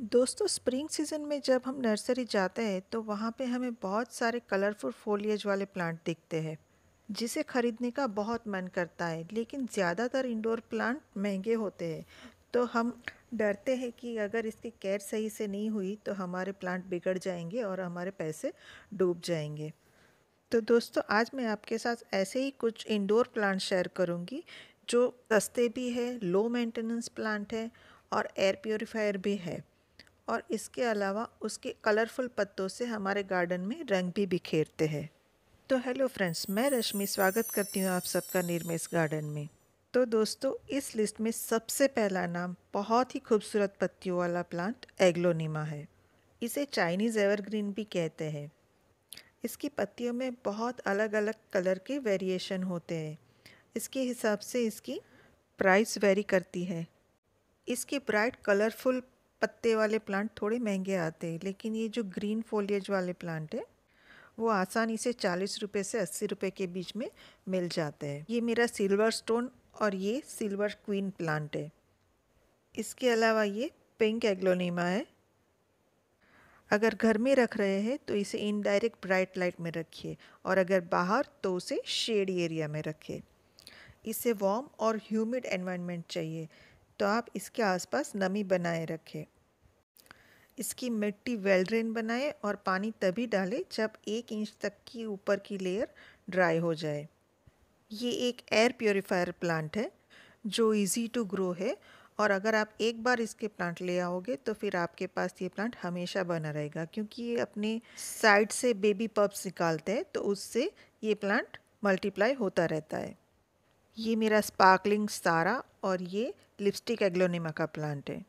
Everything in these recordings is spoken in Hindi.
दोस्तों स्प्रिंग सीज़न में जब हम नर्सरी जाते हैं तो वहाँ पे हमें बहुत सारे कलरफुल फोलियज वाले प्लांट दिखते हैं जिसे ख़रीदने का बहुत मन करता है लेकिन ज़्यादातर इंडोर प्लांट महंगे होते हैं तो हम डरते हैं कि अगर इसकी केयर सही से नहीं हुई तो हमारे प्लांट बिगड़ जाएंगे और हमारे पैसे डूब जाएंगे तो दोस्तों आज मैं आपके साथ ऐसे ही कुछ इंडोर प्लांट शेयर करूँगी जो सस्ते भी है लो मेंटेनेंस प्लांट है और एयर प्योरीफायर भी है और इसके अलावा उसके कलरफुल पत्तों से हमारे गार्डन में रंग भी बिखेरते हैं तो हेलो फ्रेंड्स मैं रश्मि स्वागत करती हूँ आप सबका निर्मेश गार्डन में तो दोस्तों इस लिस्ट में सबसे पहला नाम बहुत ही खूबसूरत पत्तियों वाला प्लांट एग्लोनीमा है इसे चाइनीज़ एवरग्रीन भी कहते हैं इसकी पत्तियों में बहुत अलग अलग कलर के वेरिएशन होते हैं इसके हिसाब से इसकी प्राइस वेरी करती है इसकी ब्राइट कलरफुल पत्ते वाले प्लांट थोड़े महंगे आते हैं लेकिन ये जो ग्रीन फोलियज वाले प्लांट है वो आसानी से चालीस रुपये से अस्सी रुपये के बीच में मिल जाते हैं ये मेरा सिल्वर स्टोन और ये सिल्वर क्वीन प्लांट है इसके अलावा ये पिंक एग्लोनीमा है अगर घर में रख रहे हैं तो इसे इनडायरेक्ट ब्राइट लाइट में रखिए और अगर बाहर तो उसे शेड एरिया में रखिए इसे वार्म और ह्यूमिड एनवायरनमेंट चाहिए तो आप इसके आसपास नमी बनाए रखें इसकी मिट्टी वेल ड्रेन बनाए और पानी तभी डालें जब एक इंच तक की ऊपर की लेयर ड्राई हो जाए ये एक एयर प्योरीफायर प्लांट है जो इजी टू ग्रो है और अगर आप एक बार इसके प्लांट ले आओगे तो फिर आपके पास ये प्लांट हमेशा बना रहेगा क्योंकि ये अपने साइड से बेबी पब्स निकालते हैं तो उससे ये प्लांट मल्टीप्लाई होता रहता है ये मेरा स्पार्कलिंग सारा और ये लिपस्टिक एग्लोनिमा का प्लांट है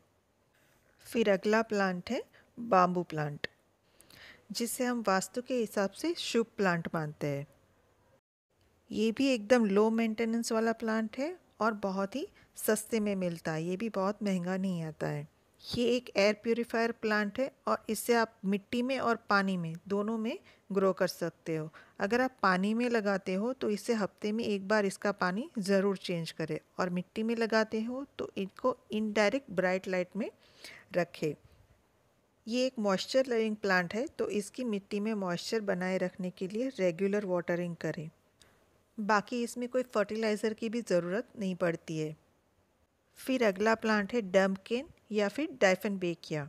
फिर अगला प्लांट है बाम्बू प्लांट जिसे हम वास्तु के हिसाब से शुभ प्लांट मानते हैं ये भी एकदम लो मेंटेनेंस वाला प्लांट है और बहुत ही सस्ते में मिलता है ये भी बहुत महंगा नहीं आता है ये एक एयर प्योरीफायर प्लांट है और इससे आप मिट्टी में और पानी में दोनों में ग्रो कर सकते हो अगर आप पानी में लगाते हो तो इसे हफ्ते में एक बार इसका पानी ज़रूर चेंज करें और मिट्टी में लगाते हो तो इनको इनडायरेक्ट ब्राइट लाइट में रखें ये एक मॉइस्चर लविंग प्लांट है तो इसकी मिट्टी में मॉइस्चर बनाए रखने के लिए रेगुलर वाटरिंग करें बाकी इसमें कोई फर्टिलाइज़र की भी ज़रूरत नहीं पड़ती है फिर अगला प्लांट है डम्पकिन या फिर बेकिया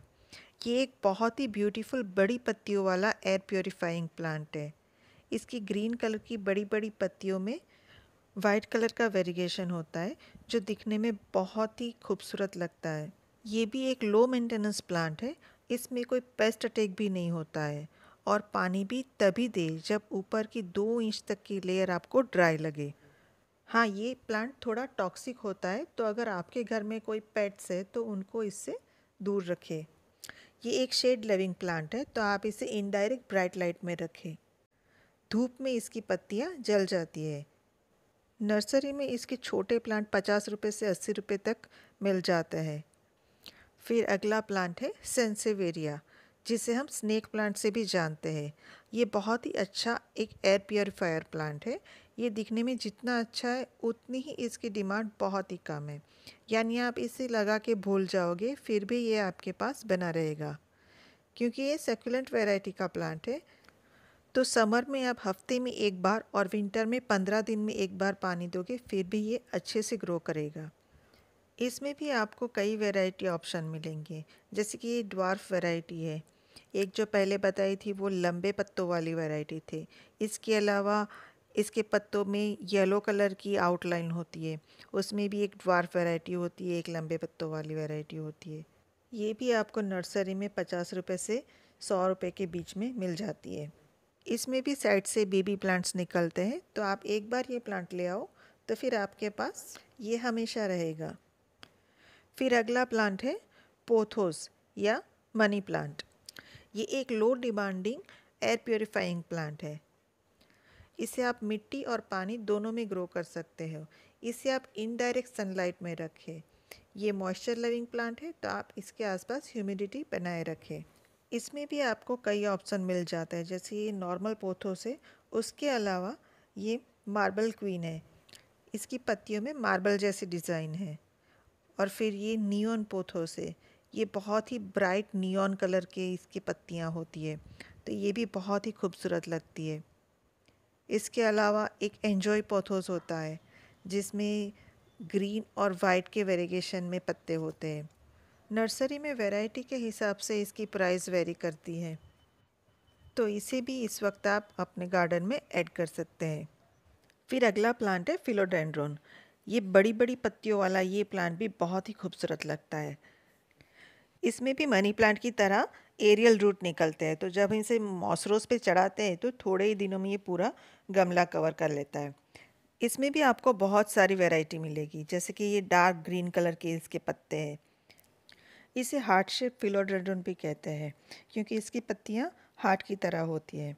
ये एक बहुत ही ब्यूटीफुल बड़ी पत्तियों वाला एयर प्योरीफाइंग प्लांट है इसकी ग्रीन कलर की बड़ी बड़ी पत्तियों में वाइट कलर का वेरिएशन होता है जो दिखने में बहुत ही खूबसूरत लगता है ये भी एक लो मेंटेनेंस प्लांट है इसमें कोई पेस्ट अटैक भी नहीं होता है और पानी भी तभी दे जब ऊपर की दो इंच तक की लेयर आपको ड्राई लगे हाँ ये प्लांट थोड़ा टॉक्सिक होता है तो अगर आपके घर में कोई पेट्स है तो उनको इससे दूर रखें ये एक शेड लविंग प्लांट है तो आप इसे इनडायरेक्ट ब्राइट लाइट में रखें धूप में इसकी पत्तियाँ जल जाती है नर्सरी में इसके छोटे प्लांट पचास रुपये से अस्सी रुपये तक मिल जाता है फिर अगला प्लांट है सेंसेवेरिया जिसे हम स्नेक प्लांट से भी जानते हैं ये बहुत ही अच्छा एक एयर प्योरीफायर प्लांट है ये दिखने में जितना अच्छा है उतनी ही इसकी डिमांड बहुत ही कम है यानी आप इसे लगा के भूल जाओगे फिर भी ये आपके पास बना रहेगा क्योंकि ये सेकुलेंट वेराइटी का प्लांट है तो समर में आप हफ्ते में एक बार और विंटर में पंद्रह दिन में एक बार पानी दोगे फिर भी ये अच्छे से ग्रो करेगा इसमें भी आपको कई वैरायटी ऑप्शन मिलेंगे जैसे कि ये ड्वार्फ वैरायटी है एक जो पहले बताई थी वो लंबे पत्तों वाली वैरायटी थी इसके अलावा इसके पत्तों में येलो कलर की आउटलाइन होती है उसमें भी एक ड्वार्फ वैरायटी होती है एक लंबे पत्तों वाली वैरायटी होती है ये भी आपको नर्सरी में पचास रुपये से सौ रुपये के बीच में मिल जाती है इसमें भी साइड से बेबी प्लांट्स निकलते हैं तो आप एक बार ये प्लांट ले आओ तो फिर आपके पास ये हमेशा रहेगा फिर अगला प्लांट है पोथोस या मनी प्लांट ये एक low demanding air purifying plant है इसे आप मिट्टी और पानी दोनों में ग्रो कर सकते हो इसे आप इनडायरेक्ट सनलाइट में रखें ये मॉइस्चर लविंग प्लांट है तो आप इसके आसपास ह्यूमिडिटी बनाए रखें इसमें भी आपको कई ऑप्शन मिल जाते हैं जैसे ये नॉर्मल पोथों से उसके अलावा ये मार्बल क्वीन है इसकी पत्तियों में मार्बल जैसी डिज़ाइन है और फिर ये नियोन पोथों से ये बहुत ही ब्राइट नियॉन कलर के इसकी पत्तियाँ होती है तो ये भी बहुत ही खूबसूरत लगती है इसके अलावा एक एन्जॉय पोथोस होता है जिसमें ग्रीन और वाइट के वेरिएशन में पत्ते होते हैं नर्सरी में वैरायटी के हिसाब से इसकी प्राइस वेरी करती है तो इसे भी इस वक्त आप अपने गार्डन में ऐड कर सकते हैं फिर अगला प्लांट है फिलोडेंड्रोन ये बड़ी बड़ी पत्तियों वाला ये प्लांट भी बहुत ही खूबसूरत लगता है इसमें भी मनी प्लांट की तरह एरियल रूट निकलते हैं तो जब इसे मॉसरोस पे चढ़ाते हैं तो थोड़े ही दिनों में ये पूरा गमला कवर कर लेता है इसमें भी आपको बहुत सारी वैरायटी मिलेगी जैसे कि ये डार्क ग्रीन कलर के इसके पत्ते हैं इसे हार्ट शेप फिलोड्रेडन भी कहते हैं क्योंकि इसकी पत्तियाँ हार्ट की तरह होती है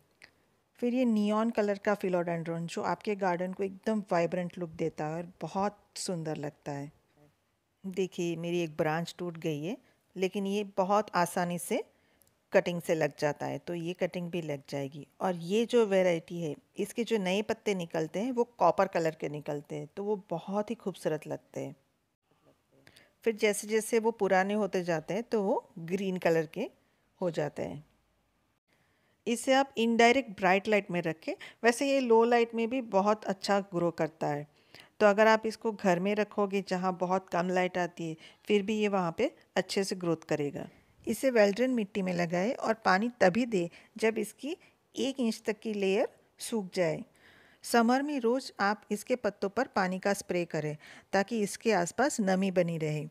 फिर ये नियॉन कलर का फिलोडेंड्रोन जो आपके गार्डन को एकदम वाइब्रेंट लुक देता है और बहुत सुंदर लगता है देखिए मेरी एक ब्रांच टूट गई है लेकिन ये बहुत आसानी से कटिंग से लग जाता है तो ये कटिंग भी लग जाएगी और ये जो वेराइटी है इसके जो नए पत्ते निकलते हैं वो कॉपर कलर के निकलते हैं तो वो बहुत ही खूबसूरत लगते हैं फिर जैसे जैसे वो पुराने होते जाते हैं तो वो ग्रीन कलर के हो जाते हैं इसे आप इनडायरेक्ट ब्राइट लाइट में रखें वैसे ये लो लाइट में भी बहुत अच्छा ग्रो करता है तो अगर आप इसको घर में रखोगे जहाँ बहुत कम लाइट आती है फिर भी ये वहाँ पे अच्छे से ग्रोथ करेगा इसे वेल्ड्रन मिट्टी में लगाए और पानी तभी दे जब इसकी एक इंच तक की लेयर सूख जाए समर में रोज़ आप इसके पत्तों पर पानी का स्प्रे करें ताकि इसके आसपास नमी बनी रहे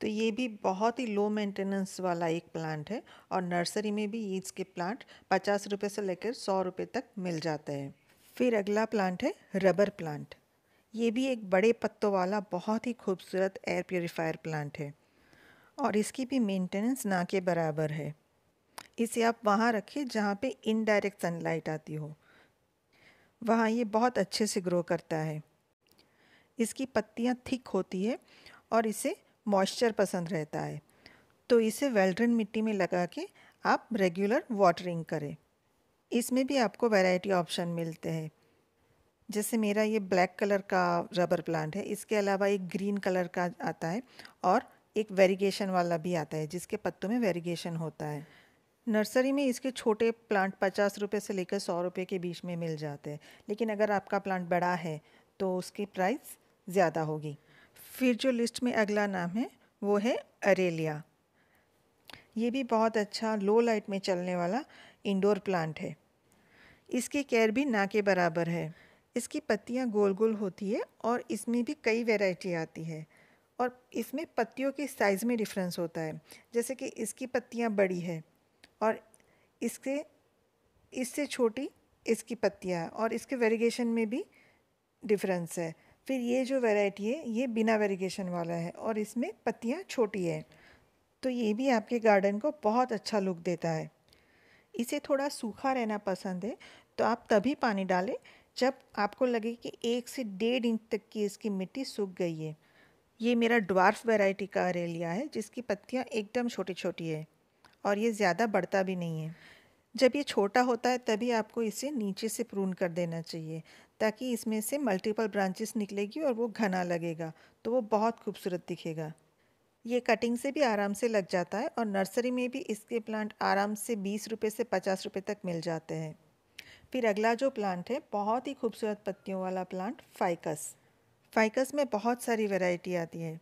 तो ये भी बहुत ही लो मेंटेनेंस वाला एक प्लांट है और नर्सरी में भी इसके प्लांट पचास रुपये से लेकर सौ रुपये तक मिल जाते हैं फिर अगला प्लांट है रबर प्लांट ये भी एक बड़े पत्तों वाला बहुत ही खूबसूरत एयर प्योरीफायर प्लांट है और इसकी भी मेंटेनेंस ना के बराबर है इसे आप वहाँ रखें जहाँ पे इनडायरेक्ट सनलाइट आती हो वहाँ ये बहुत अच्छे से ग्रो करता है इसकी पत्तियाँ थिक होती है और इसे मॉइस्चर पसंद रहता है तो इसे वेल्ड्रन मिट्टी में लगा के आप रेगुलर वाटरिंग करें इसमें भी आपको वैरायटी ऑप्शन मिलते हैं जैसे मेरा ये ब्लैक कलर का रबर प्लांट है इसके अलावा एक ग्रीन कलर का आता है और एक वेरिगेशन वाला भी आता है जिसके पत्तों में वेरिगेशन होता है नर्सरी में इसके छोटे प्लांट पचास रुपये से लेकर सौ रुपये के बीच में मिल जाते हैं लेकिन अगर आपका प्लांट बड़ा है तो उसकी प्राइस ज़्यादा होगी फिर जो लिस्ट में अगला नाम है वो है अरेलिया ये भी बहुत अच्छा लो लाइट में चलने वाला इंडोर प्लांट है इसकी केयर भी ना के बराबर है इसकी पत्तियाँ गोल गोल होती है और इसमें भी कई वेराइटी आती है और इसमें पत्तियों के साइज़ में डिफरेंस होता है जैसे कि इसकी पत्तियाँ बड़ी है और इसके इससे छोटी इसकी पत्तियाँ और इसके वेरिगेशन में भी डिफरेंस है फिर ये जो वेराइटी है ये बिना वेरिगेशन वाला है और इसमें पत्तियाँ छोटी है तो ये भी आपके गार्डन को बहुत अच्छा लुक देता है इसे थोड़ा सूखा रहना पसंद है तो आप तभी पानी डालें जब आपको लगे कि एक से डेढ़ इंच तक की इसकी मिट्टी सूख गई है ये मेरा ड्वार्फ वैरायटी का अरेलिया है जिसकी पत्तियाँ एकदम छोटी छोटी है और ये ज़्यादा बढ़ता भी नहीं है जब ये छोटा होता है तभी आपको इसे नीचे से प्रून कर देना चाहिए ताकि इसमें से मल्टीपल ब्रांचेस निकलेगी और वो घना लगेगा तो वो बहुत खूबसूरत दिखेगा ये कटिंग से भी आराम से लग जाता है और नर्सरी में भी इसके प्लांट आराम से बीस रुपये से पचास रुपये तक मिल जाते हैं फिर अगला जो प्लांट है बहुत ही खूबसूरत पत्तियों वाला प्लांट फाइकस फाइकस में बहुत सारी वैरायटी आती है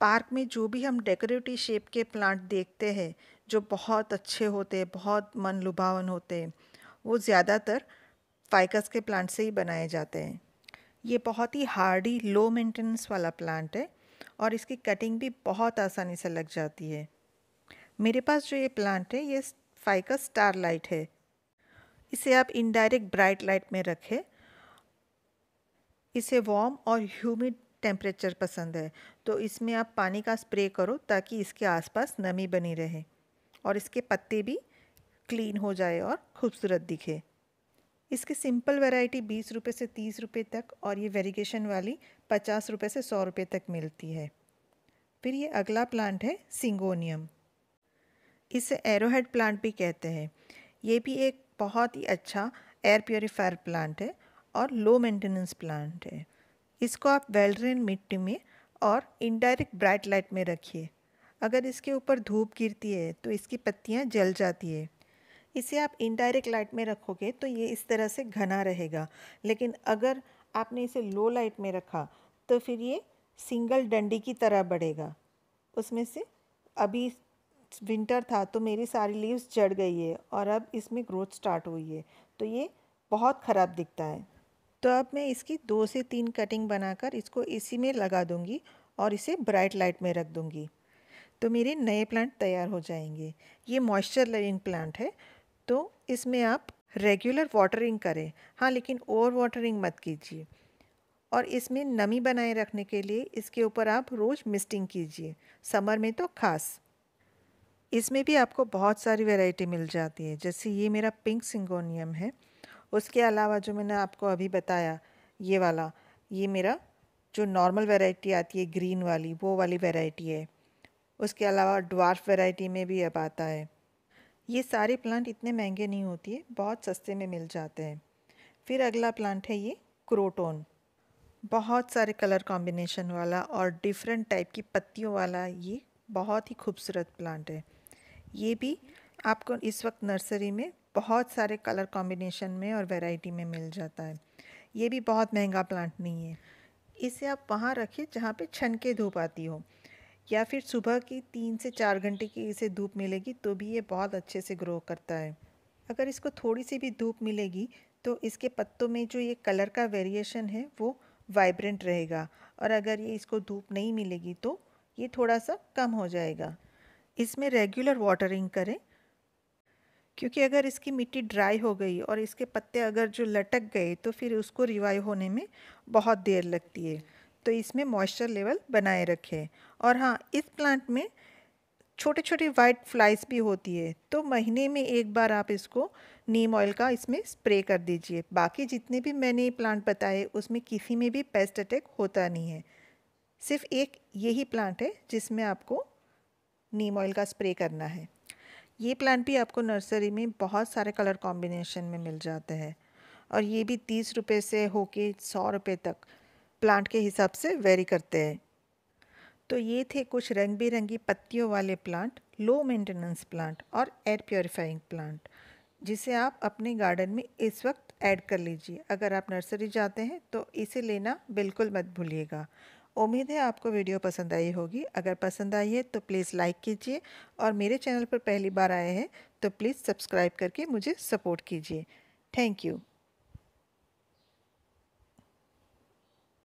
पार्क में जो भी हम डेकोरेटिव शेप के प्लांट देखते हैं जो बहुत अच्छे होते हैं बहुत मन लुभावन होते हैं वो ज़्यादातर फाइकस के प्लांट से ही बनाए जाते हैं ये बहुत ही हार्डी लो मेंटेनेंस वाला प्लांट है और इसकी कटिंग भी बहुत आसानी से लग जाती है मेरे पास जो ये प्लांट है ये फाइकस लाइट है इसे आप इनडायरेक्ट ब्राइट लाइट में रखें इसे वार्म और ह्यूमिड टेम्परेचर पसंद है तो इसमें आप पानी का स्प्रे करो ताकि इसके आसपास नमी बनी रहे और इसके पत्ते भी क्लीन हो जाए और खूबसूरत दिखे इसकी सिंपल वैरायटी बीस रुपये से तीस रुपये तक और ये वेरिगेशन वाली पचास रुपये से सौ रुपये तक मिलती है फिर ये अगला प्लांट है सिंगोनियम इसे एरोहेड प्लांट भी कहते हैं ये भी एक बहुत ही अच्छा एयर प्योरीफायर प्लांट है और लो मेंटेनेंस प्लांट है इसको आप वेल मिट्टी में और इनडायरेक्ट ब्राइट लाइट में रखिए अगर इसके ऊपर धूप गिरती है तो इसकी पत्तियाँ जल जाती है इसे आप इनडायरेक्ट लाइट में रखोगे तो ये इस तरह से घना रहेगा लेकिन अगर आपने इसे लो लाइट में रखा तो फिर ये सिंगल डंडी की तरह बढ़ेगा उसमें से अभी विंटर था तो मेरी सारी लीव्स जड़ गई है और अब इसमें ग्रोथ स्टार्ट हुई है तो ये बहुत ख़राब दिखता है तो अब मैं इसकी दो से तीन कटिंग बनाकर इसको इसी में लगा दूँगी और इसे ब्राइट लाइट में रख दूँगी तो मेरे नए प्लांट तैयार हो जाएंगे ये मॉइस्चर लविंग प्लांट है तो इसमें आप रेगुलर वाटरिंग करें हाँ लेकिन ओवर वाटरिंग मत कीजिए और इसमें नमी बनाए रखने के लिए इसके ऊपर आप रोज़ मिस्टिंग कीजिए समर में तो खास इसमें भी आपको बहुत सारी वैरायटी मिल जाती है जैसे ये मेरा पिंक सिंगोनियम है उसके अलावा जो मैंने आपको अभी बताया ये वाला ये मेरा जो नॉर्मल वैरायटी आती है ग्रीन वाली वो वाली वैरायटी है उसके अलावा ड्वार्फ वैरायटी में भी अब आता है ये सारे प्लांट इतने महंगे नहीं होती है बहुत सस्ते में मिल जाते हैं फिर अगला प्लांट है ये क्रोटोन बहुत सारे कलर कॉम्बिनेशन वाला और डिफरेंट टाइप की पत्तियों वाला ये बहुत ही खूबसूरत प्लांट है ये भी आपको इस वक्त नर्सरी में बहुत सारे कलर कॉम्बिनेशन में और वैरायटी में मिल जाता है ये भी बहुत महंगा प्लांट नहीं है इसे आप वहाँ रखिए जहाँ पे छन के धूप आती हो या फिर सुबह की तीन से चार घंटे की इसे धूप मिलेगी तो भी ये बहुत अच्छे से ग्रो करता है अगर इसको थोड़ी सी भी धूप मिलेगी तो इसके पत्तों में जो ये कलर का वेरिएशन है वो वाइब्रेंट रहेगा और अगर ये इसको धूप नहीं मिलेगी तो ये थोड़ा सा कम हो जाएगा इसमें रेगुलर वाटरिंग करें क्योंकि अगर इसकी मिट्टी ड्राई हो गई और इसके पत्ते अगर जो लटक गए तो फिर उसको रिवाइव होने में बहुत देर लगती है तो इसमें मॉइस्चर लेवल बनाए रखें और हाँ इस प्लांट में छोटे छोटे वाइट फ्लाइज भी होती है तो महीने में एक बार आप इसको नीम ऑयल का इसमें स्प्रे कर दीजिए बाकी जितने भी मैंने प्लांट बताए उसमें किसी में भी पेस्ट अटैक होता नहीं है सिर्फ एक यही प्लांट है जिसमें आपको नीम ऑयल का स्प्रे करना है ये प्लांट भी आपको नर्सरी में बहुत सारे कलर कॉम्बिनेशन में मिल जाते हैं और ये भी तीस रुपये से होके सौ रुपये तक प्लांट के हिसाब से वेरी करते हैं तो ये थे कुछ रंग बिरंगी पत्तियों वाले प्लांट लो मेंटेनेंस प्लांट और एयर प्योरीफाइंग प्लांट जिसे आप अपने गार्डन में इस वक्त ऐड कर लीजिए अगर आप नर्सरी जाते हैं तो इसे लेना बिल्कुल मत भूलिएगा उम्मीद है आपको वीडियो पसंद आई होगी अगर पसंद आई है तो प्लीज़ लाइक कीजिए और मेरे चैनल पर पहली बार आए हैं तो प्लीज़ सब्सक्राइब करके मुझे सपोर्ट कीजिए थैंक यू